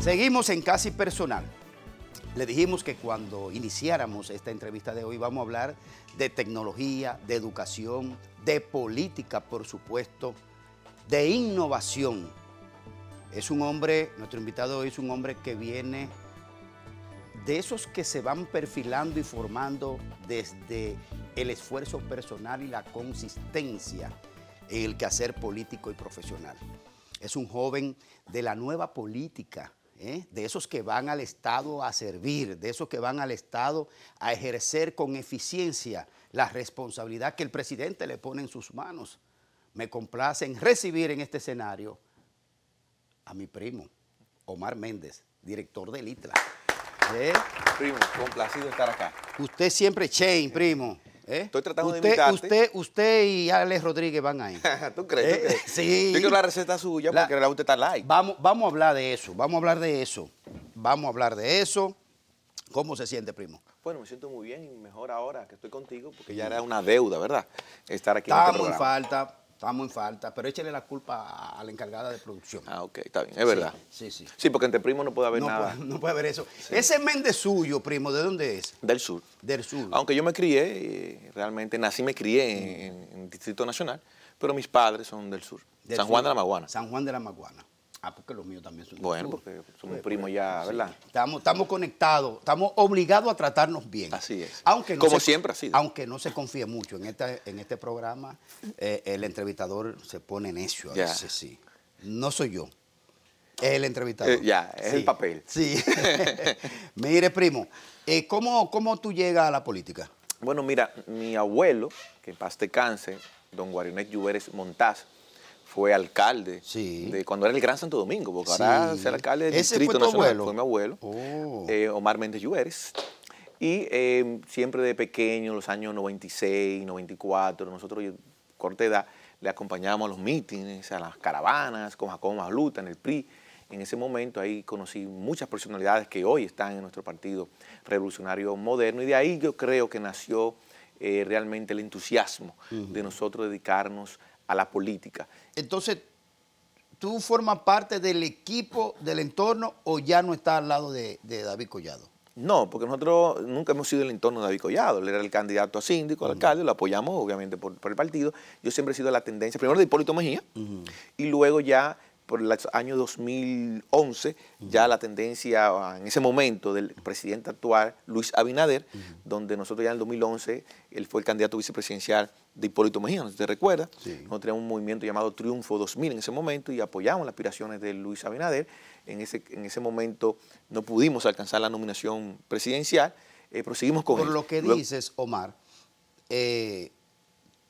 Seguimos en Casi Personal. Le dijimos que cuando iniciáramos esta entrevista de hoy vamos a hablar de tecnología, de educación, de política, por supuesto, de innovación. Es un hombre, nuestro invitado hoy es un hombre que viene de esos que se van perfilando y formando desde el esfuerzo personal y la consistencia en el quehacer político y profesional. Es un joven de la nueva política ¿eh? de esos que van al Estado a servir, de esos que van al Estado a ejercer con eficiencia la responsabilidad que el presidente le pone en sus manos. Me complace en recibir en este escenario a mi primo, Omar Méndez, director del ITLA. ¿Eh? Primo, complacido estar acá. Usted siempre chain, primo. ¿Eh? Estoy tratando de imitarte. Usted, usted y Alex Rodríguez van ahí. ¿Tú eh, crees? Sí. Yo la receta suya porque la usted está like. Vamos, vamos a hablar de eso, vamos a hablar de eso. Vamos a hablar de eso. ¿Cómo se siente, primo? Bueno, me siento muy bien y mejor ahora que estoy contigo porque ya era una deuda, ¿verdad? Estar aquí. Este Estamos en, este en falta, Estamos en falta, pero échale la culpa a la encargada de producción. Ah, ok, está bien, es verdad. Sí, sí. Sí, porque entre primo no puede haber nada. no puede haber eso. Ese Méndez suyo, primo, ¿de dónde es? Del sur. Del sur. Aunque yo me crié, eh, realmente nací y me crié en, Distrito Nacional, pero mis padres son del sur. San Juan de la Maguana. San Juan de la Maguana. Ah, porque los míos también son Bueno, porque somos pues, primos pues, ya, ¿verdad? Estamos, estamos conectados, estamos obligados a tratarnos bien. Así es. Como siempre así Aunque no se confíe mucho. En, en este programa, eh, el entrevistador se pone necio a veces, sí. No soy yo. Es el entrevistador. Eh, ya, es el papel. Sí. Mire, primo, eh, ¿cómo, tú llegas a la política? Bueno, mira, mi abuelo, que paste cáncer, don Guarionet Lluveres Montaz, fue alcalde cuando era el Gran Santo Domingo, porque ahora es alcalde del Distrito fue Nacional, fue mi abuelo, oh. eh, Omar Méndez Lluveres. Y eh, siempre de pequeño, los años 96, 94, nosotros, yo, corta edad, le acompañábamos a los mítines, a las caravanas, con Jacobo Luta, en el PRI. En ese momento ahí conocí muchas personalidades que hoy están en nuestro partido revolucionario moderno y de ahí yo creo que nació eh, realmente el entusiasmo de nosotros dedicarnos a la política. Entonces, ¿tú formas parte del equipo del entorno o ya no estás al lado de, David Collado? No, porque nosotros nunca hemos sido el entorno de David Collado. Él era el candidato a síndico, al alcalde, lo apoyamos obviamente por, el partido. Yo siempre he sido la tendencia, primero de Hipólito Mejía y luego ya por el año 2011, ya la tendencia ah, en ese momento del presidente actual, Luis Abinader, donde nosotros ya en el 2011, él fue el candidato vicepresidencial de Hipólito Mejía, ¿no te recuerdas? Nosotros teníamos un movimiento llamado Triunfo 2000 en ese momento y apoyamos las aspiraciones de Luis Abinader. En ese, en ese momento no pudimos alcanzar la nominación presidencial, eh, pero con Por lo que dices, Omar, eh,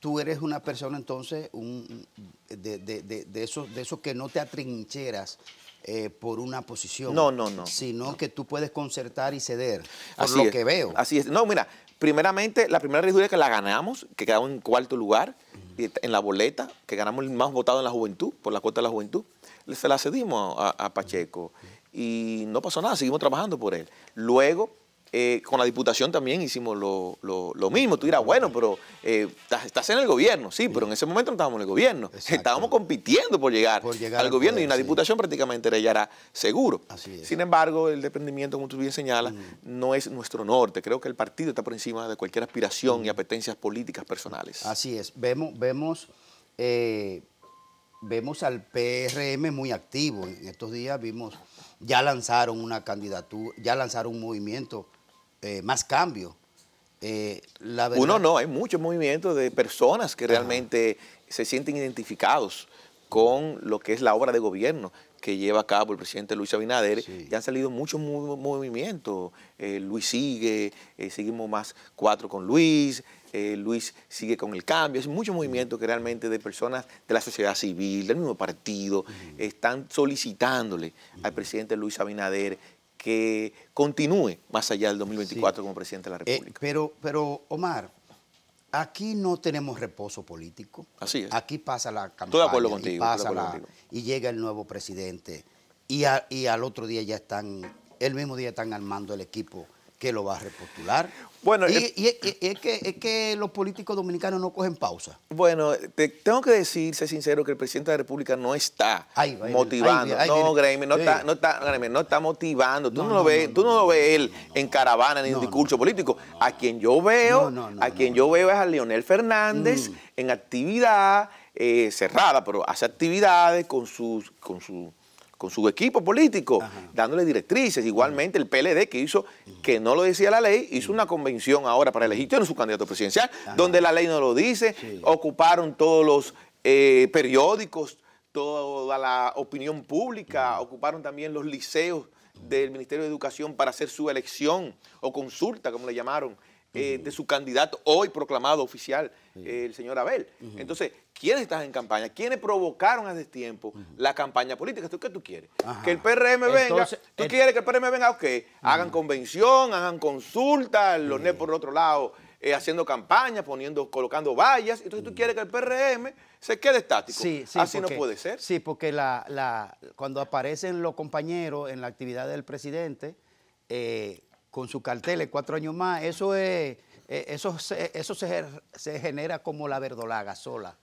tú eres una persona entonces un, de, de, de, de esos eso que no te atrincheras eh, por una posición. No, no, no. Sino que tú puedes concertar y ceder, por lo que veo. Así es. No, mira, primeramente, la primera regiduría que la ganamos, que quedamos en cuarto lugar en la boleta, que ganamos el más votado en la juventud, por la cuota de la juventud, se la cedimos a, Pacheco. Y no pasó nada, seguimos trabajando por él. Luego eh, con la Diputación también hicimos lo, mismo. Tú dirás, bueno, pero eh, estás, en el gobierno, sí, pero en ese momento no estábamos en el gobierno. Estábamos compitiendo por llegar, al, gobierno y una Diputación prácticamente era, ya seguro. Así Sin embargo, el dependimiento, como tú bien señalas, mm. no es nuestro norte. Creo que el partido está por encima de cualquier aspiración y mm. apetencias políticas personales. Así es. Vemos, vemos, eh, vemos al PRM muy activo. En estos días vimos, ya lanzaron una candidatura, ya lanzaron un movimiento eh, más cambio. Eh, Uno no, hay muchos movimientos de personas que realmente se sienten identificados con lo que es la obra de gobierno que lleva a cabo el presidente Luis Abinader. ya Y han salido muchos movimientos. Eh, Luis sigue, seguimos más cuatro con Luis, Luis sigue con el cambio. Es muchos movimientos que realmente de personas de la sociedad civil, del mismo partido, están solicitándole al presidente Luis Abinader que continúe más allá del 2024 como presidente de la eh, República. pero, pero, Omar, aquí no tenemos reposo político. Así es. Aquí pasa la campaña. Estoy Y, llega el nuevo presidente. Y, y al otro día ya están, el mismo día están armando el equipo que lo va a repostular. Bueno, y, eh, es, que, los políticos dominicanos no cogen pausa. Bueno, tengo que decir, ser sincero, que el presidente de la República no está motivando. no, Graeme, no, está, motivando. Tú no, lo ves, tú no lo él en caravana ni en discurso político. A quien yo veo, a quien yo veo es a Leonel Fernández mm. en actividad eh, cerrada, pero hace actividades con sus, con su con su equipo político, dándole directrices. Igualmente el PLD que hizo, que no lo decía la ley, hizo una convención ahora para elegir a su candidato presidencial, donde la ley no lo dice, ocuparon todos los eh, periódicos, toda la opinión pública, ocuparon también los liceos del Ministerio de Educación para hacer su elección o consulta, como le llamaron, eh, de su candidato hoy proclamado oficial, eh, el señor Abel. Entonces, ¿quiénes están en campaña? ¿Quiénes provocaron hace tiempo la campaña política? ¿Tú qué tú quieres? Que el PRM venga. ¿Tú quieres que el PRM venga? Ok, hagan convención, hagan consulta, los NEP por el otro lado. Eh, haciendo campaña, poniendo, colocando vallas. Entonces tú quieres que el PRM se quede estático. Sí, sí, Así no puede ser. Sí, porque la, cuando aparecen los compañeros en la actividad del presidente, con su cartel cuatro años más, eso es, eh, eso, se, eso se, genera como la verdolaga sola.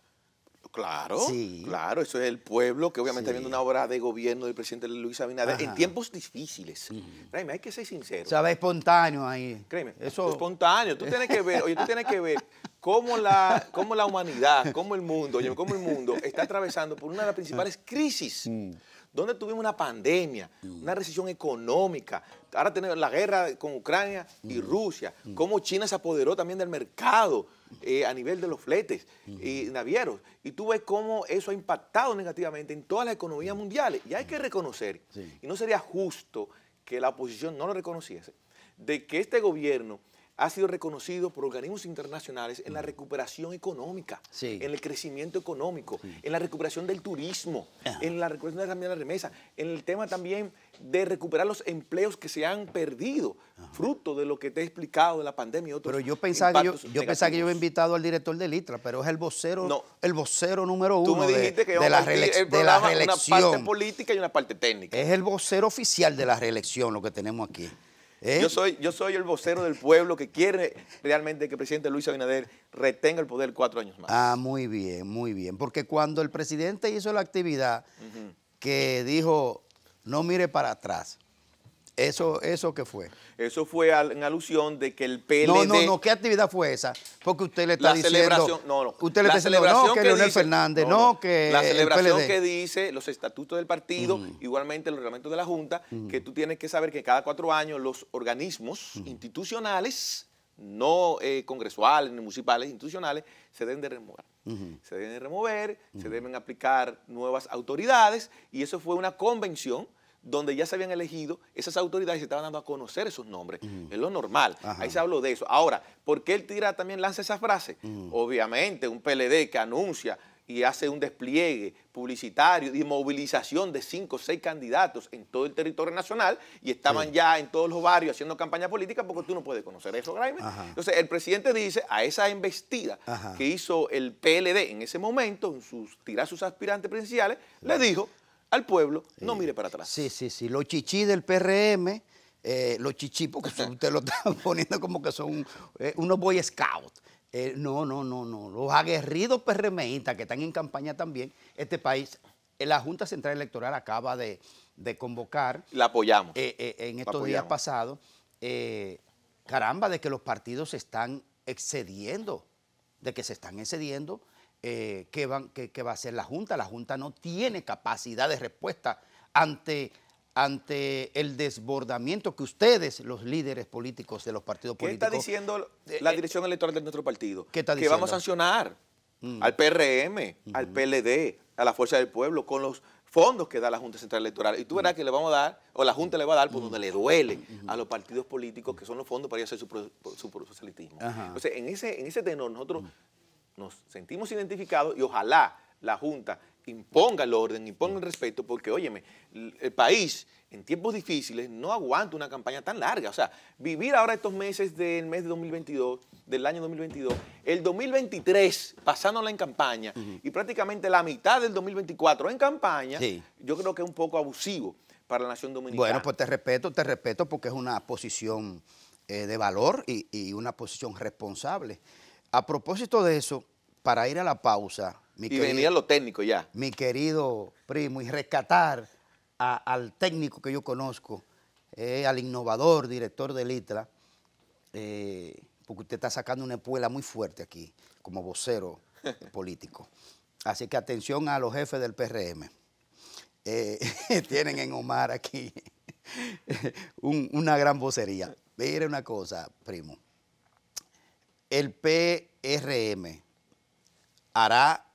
Claro, claro, eso es el pueblo que obviamente está viendo una obra de gobierno del presidente Luis Abinader en tiempos difíciles. hay que ser sincero. Se ve espontáneo ahí. Créeme, eso... espontáneo. Tú tienes que ver, oye, tú tienes que ver cómo la, la humanidad, cómo el mundo, oye, cómo el mundo está atravesando por una de las principales ah. crisis. Mm. donde tuvimos una pandemia, mm. una recesión económica, ahora tenemos la guerra con Ucrania y Rusia, cómo China se apoderó también del mercado eh, a nivel de los fletes y eh, navieros. Y tú ves cómo eso ha impactado negativamente en todas las economías mundiales. Y hay que reconocer, y no sería justo que la oposición no lo reconociese, de que este gobierno ha sido reconocido por organismos internacionales en la recuperación económica, en el crecimiento económico, en la recuperación del turismo, en la recuperación de la remesa, en el tema también de recuperar los empleos que se han perdido, fruto de lo que te he explicado de la pandemia y otros Pero yo pensaba que yo, yo pensaba que yo había invitado al director de Litra pero es el vocero, el vocero número uno de, la reelección. Una parte política y una parte técnica. Es el vocero oficial de la reelección lo que tenemos aquí. ¿Eh? Yo, soy, yo soy el vocero del pueblo que quiere realmente que el presidente Luis Abinader retenga el poder cuatro años más. Ah, muy bien, muy bien. Porque cuando el presidente hizo la actividad que dijo, no mire para atrás, ¿Eso, eso qué fue? Eso fue en alusión de que el PLD... No, no, no, ¿qué actividad fue esa? Porque usted le está la diciendo... no, no. Usted le la está no, que, Leonel Fernández, no, que La celebración que dice los estatutos del partido, mm. igualmente los reglamentos de la Junta, mm. que tú tienes que saber que cada cuatro años los organismos mm. institucionales, no eh, congresuales, ni municipales, institucionales, se deben de remover. Se deben de remover, se deben aplicar nuevas autoridades, y eso fue una convención donde ya se habían elegido esas autoridades se estaban dando a conocer esos nombres. Mm. Es lo normal. Ahí se habló de eso. Ahora, ¿por qué el tira también lanza esa frase? Mm. Obviamente, un PLD que anuncia y hace un despliegue publicitario y movilización de cinco o seis candidatos en todo el territorio nacional y estaban ya en todos los barrios haciendo campaña política porque tú no puedes conocer eso, Graeme. Entonces, el presidente dice a esa embestida que hizo el PLD en ese momento, en sus, tirar sus aspirantes presidenciales, le dijo al pueblo, no mire para atrás. Sí, sí, sí. Los chichis del PRM, eh, los chichis, porque usted lo están poniendo como que son eh, unos boy scouts. Eh, no, no, no, no. Los aguerridos PRMistas que están en campaña también, este país, la Junta Central Electoral acaba de, convocar. La apoyamos. en estos días pasados, caramba, de que los partidos se están excediendo, de que se están excediendo eh, ¿qué, van, va a hacer la Junta? La Junta no tiene capacidad de respuesta ante, ante el desbordamiento que ustedes, los líderes políticos de los partidos políticos... ¿Qué está diciendo la eh, eh, dirección electoral de nuestro partido? ¿Qué está Que vamos a sancionar mm. al PRM, al PLD, a la Fuerza del Pueblo, con los fondos que da la Junta Central Electoral. Y tú verás mm. que le vamos a dar, o la Junta le va a dar por mm. donde le duele a los partidos políticos, que son los fondos para ir a hacer su, Entonces, en ese, en ese tenor, nosotros nos sentimos identificados y ojalá la Junta imponga el orden, imponga el respeto, porque, óyeme, el país en tiempos difíciles no aguanta una campaña tan larga. O sea, vivir ahora estos meses del mes de 2022, del año 2022, el 2023 pasándola en campaña y prácticamente la mitad del 2024 en campaña, yo creo que es un poco abusivo para la nación dominicana. Bueno, pues te respeto, te respeto porque es una posición eh, de valor y una posición responsable. A propósito de eso, para ir a la pausa, mi querido, ya. Mi querido primo, y rescatar al técnico que yo conozco, eh, al innovador director del ITRA, eh, porque usted está sacando una espuela muy fuerte aquí, como vocero político. Así que atención a los jefes del PRM. Eh, tienen en Omar aquí una gran vocería. Mire una cosa, primo. El PRM hará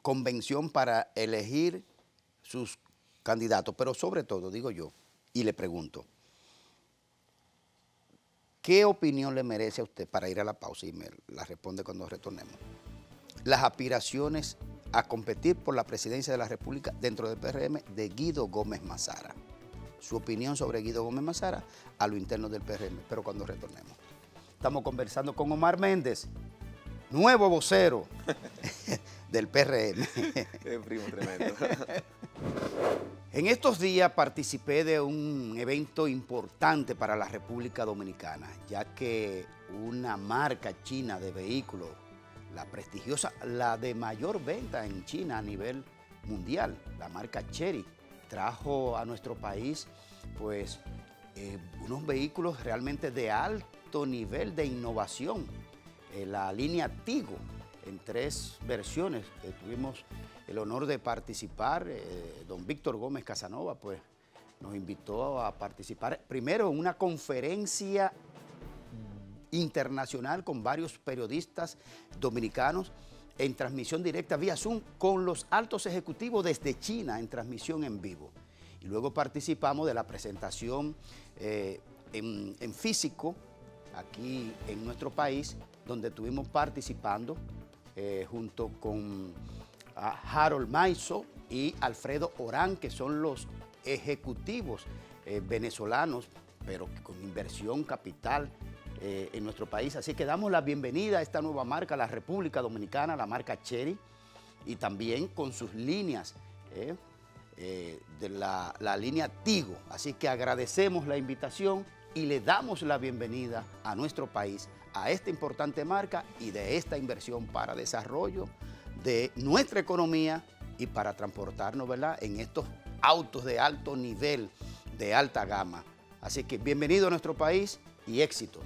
convención para elegir sus candidatos, pero sobre todo, digo yo, y le pregunto, ¿qué opinión le merece a usted para ir a la pausa y me la responde cuando retornemos? Las aspiraciones a competir por la presidencia de la República dentro del PRM de Guido Gómez Mazara. Su opinión sobre Guido Gómez Mazara a lo interno del PRM, pero cuando retornemos. Estamos conversando con Omar Méndez, nuevo vocero del PRM. En estos días participé de un evento importante para la República Dominicana, ya que una marca china de vehículos, la prestigiosa, la de mayor venta en China a nivel mundial, la marca Chery, trajo a nuestro país pues eh, unos vehículos realmente de alto nivel de innovación. la línea Tigo, en tres versiones, eh, tuvimos el honor de participar. Eh, don Víctor Gómez Casanova, pues, nos invitó a participar primero en una conferencia internacional con varios periodistas dominicanos en transmisión directa vía Zoom con los altos ejecutivos desde China en transmisión en vivo. Y luego participamos de la presentación eh, en, físico aquí en nuestro país, donde estuvimos participando eh, junto con ah, Harold Maizo y Alfredo Orán, que son los ejecutivos eh, venezolanos, pero con inversión capital eh, en nuestro país. Así que damos la bienvenida a esta nueva marca, la República Dominicana, la marca Cherry, y también con sus líneas, de la línea Tigo. Así que agradecemos la invitación y le damos la bienvenida a nuestro país, a esta importante marca y de esta inversión para desarrollo de nuestra economía y para transportarnos ¿verdad? en estos autos de alto nivel, de alta gama. Así que bienvenido a nuestro país y éxito.